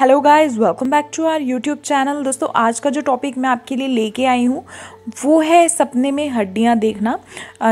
Hello guys welcome back to our YouTube channel दोस्तों आज का जो टॉपिक मैं आपके लिए लेके आई हूँ वो है सपने में हड्डियाँ देखना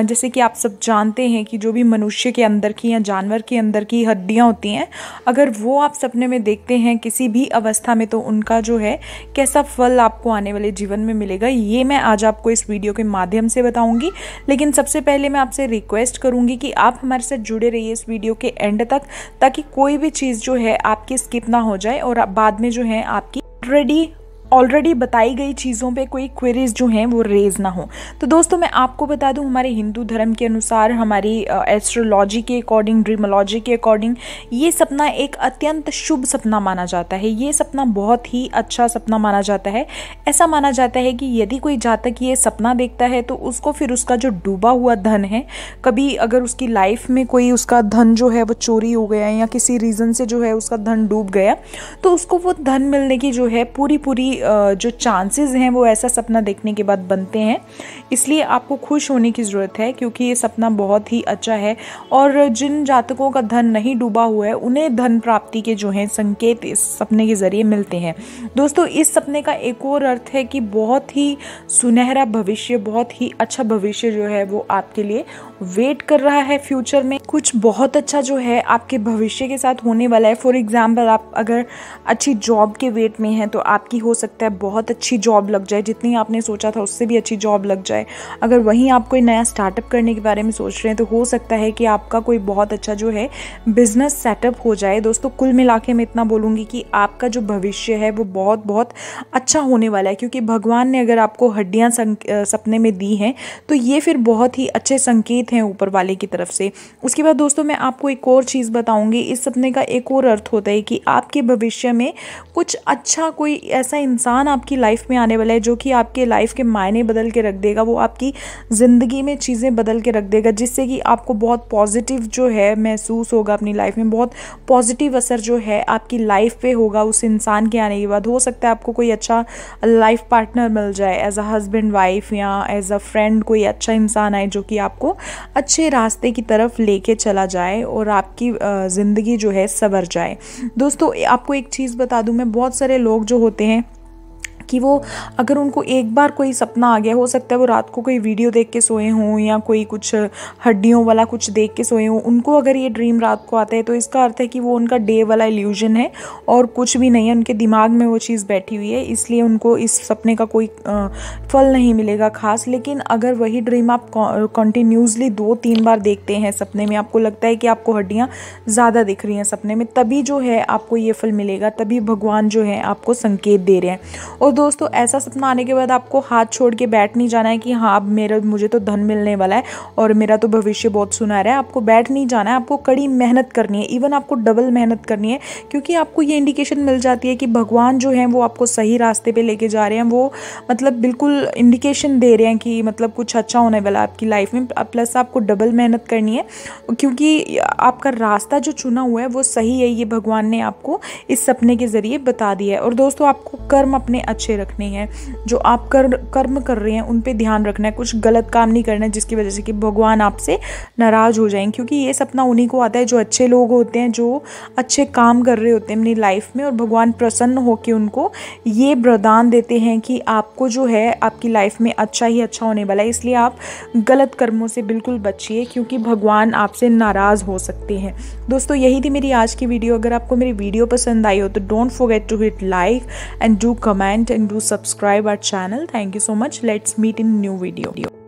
जैसे कि आप सब जानते हैं कि जो भी मनुष्य के अंदर की या जानवर के अंदर की हड्डियाँ होती हैं अगर वो आप सपने में देखते हैं किसी भी अवस्था में तो उनका जो है कैसा फल आपको आने वाले जीवन में मिलेगा ये मैं आज आपको इस वीडियो के माध्यम से बताऊँगी लेकिन सबसे पहले मैं आपसे रिक्वेस्ट करूँगी कि आप हमारे साथ जुड़े रहिए इस वीडियो के एंड तक ताकि कोई भी चीज़ जो है आपकी स्किप ना हो जाए और और बाद में जो है आपकी रेडी ऑलरेडी बताई गई चीज़ों पे कोई क्वेरीज जो हैं वो रेज ना हो तो दोस्तों मैं आपको बता दूं हमारे हिंदू धर्म के अनुसार हमारी एस्ट्रोलॉजी के अकॉर्डिंग ड्रीमोलॉजी के अकॉर्डिंग ये सपना एक अत्यंत शुभ सपना माना जाता है ये सपना बहुत ही अच्छा सपना माना जाता है ऐसा माना जाता है कि यदि कोई जातक ये सपना देखता है तो उसको फिर उसका जो डूबा हुआ धन है कभी अगर उसकी लाइफ में कोई उसका धन जो है वो चोरी हो गया या किसी रीज़न से जो है उसका धन डूब गया तो उसको वो धन मिलने की जो है पूरी पूरी जो चांसेस हैं वो ऐसा सपना देखने के बाद बनते हैं इसलिए आपको खुश होने की ज़रूरत है क्योंकि ये सपना बहुत ही अच्छा है और जिन जातकों का धन नहीं डूबा हुआ है उन्हें धन प्राप्ति के जो हैं संकेत इस सपने के ज़रिए मिलते हैं दोस्तों इस सपने का एक और अर्थ है कि बहुत ही सुनहरा भविष्य बहुत ही अच्छा भविष्य जो है वो आपके लिए वेट कर रहा है फ्यूचर में कुछ बहुत अच्छा जो है आपके भविष्य के साथ होने वाला है फॉर एग्ज़ाम्पल आप अगर अच्छी जॉब के वेट में हैं तो आपकी हो सकता है बहुत अच्छी जॉब लग जाए जितनी आपने सोचा था उससे भी अच्छी जॉब लग जाए अगर वहीं आप कोई नया स्टार्टअप करने के बारे में सोच रहे हैं तो हो सकता है कि आपका कोई बहुत अच्छा जो है बिज़नेस सेटअप हो जाए दोस्तों कुल मिला के मैं इतना बोलूँगी कि आपका जो भविष्य है वो बहुत बहुत अच्छा होने वाला है क्योंकि भगवान ने अगर आपको हड्डियाँ सपने में दी हैं तो ये फिर बहुत ही अच्छे संकेत हैं ऊपर वाले की तरफ से उसके बाद दोस्तों मैं आपको एक और चीज़ बताऊंगी इस सपने का एक और अर्थ होता है कि आपके भविष्य में कुछ अच्छा कोई ऐसा इंसान आपकी लाइफ में आने वाला है जो कि आपके लाइफ के मायने बदल के रख देगा वो आपकी ज़िंदगी में चीज़ें बदल के रख देगा जिससे कि आपको बहुत पॉजिटिव जो है महसूस होगा अपनी लाइफ में बहुत पॉजिटिव असर जो है आपकी लाइफ पे होगा उस इंसान के आने के बाद हो सकता है आपको कोई अच्छा लाइफ पार्टनर मिल जाए एज अ हस्बैंड वाइफ या एज अ फ्रेंड कोई अच्छा इंसान आए जो कि आपको अच्छे रास्ते की तरफ लेके चला जाए और आपकी ज़िंदगी जो है सवर जाए दोस्तों आपको एक चीज़ बता दूँ मैं बहुत सारे लोग जो होते हैं कि वो अगर उनको एक बार कोई सपना आ गया हो सकता है वो रात को कोई वीडियो देख के सोए हों या कोई कुछ हड्डियों वाला कुछ देख के सोए हों उनको अगर ये ड्रीम रात को आता है तो इसका अर्थ है कि वो उनका डे वाला इल्यूजन है और कुछ भी नहीं है उनके दिमाग में वो चीज़ बैठी हुई है इसलिए उनको इस सपने का कोई फल नहीं मिलेगा खास लेकिन अगर वही ड्रीम आप कंटिन्यूसली दो तीन बार देखते हैं सपने में आपको लगता है कि आपको हड्डियाँ ज़्यादा दिख रही हैं सपने में तभी जो है आपको ये फल मिलेगा तभी भगवान जो है आपको संकेत दे रहे हैं और दोस्तों ऐसा सपना आने के बाद आपको हाथ छोड़ के बैठ नहीं जाना है कि हाँ अब मेरा मुझे तो धन मिलने वाला है और मेरा तो भविष्य बहुत सुनहरा है आपको बैठ नहीं जाना है आपको कड़ी मेहनत करनी है इवन आपको डबल मेहनत करनी है क्योंकि आपको ये इंडिकेशन मिल जाती है कि भगवान जो है वो आपको सही रास्ते पर लेके जा रहे हैं वो मतलब बिल्कुल इंडिकेशन दे रहे हैं कि मतलब कुछ अच्छा होने वाला है आपकी लाइफ में प्लस आपको डबल मेहनत करनी है क्योंकि आपका रास्ता जो चुना हुआ है वो सही है ये भगवान ने आपको इस सपने के ज़रिए बता दिया है और दोस्तों आपको कर्म अपने अच्छे अच्छे रखने हैं जो आप कर कर्म कर रहे हैं उन पे ध्यान रखना है कुछ गलत काम नहीं करना है जिसकी वजह से कि भगवान आपसे नाराज़ हो जाएं क्योंकि ये सपना उन्हीं को आता है जो अच्छे लोग होते हैं जो अच्छे काम कर रहे होते हैं अपनी लाइफ में और भगवान प्रसन्न होकर उनको ये वरदान देते हैं कि आपको जो है आपकी लाइफ में अच्छा ही अच्छा होने वाला है इसलिए आप गलत कर्मों से बिल्कुल बचिए क्योंकि भगवान आपसे नाराज़ हो सकते हैं दोस्तों यही थी मेरी आज की वीडियो अगर आपको मेरी वीडियो पसंद आई हो तो don't forget to hit like and do comment and do subscribe our channel. Thank you so much. Let's meet in new video.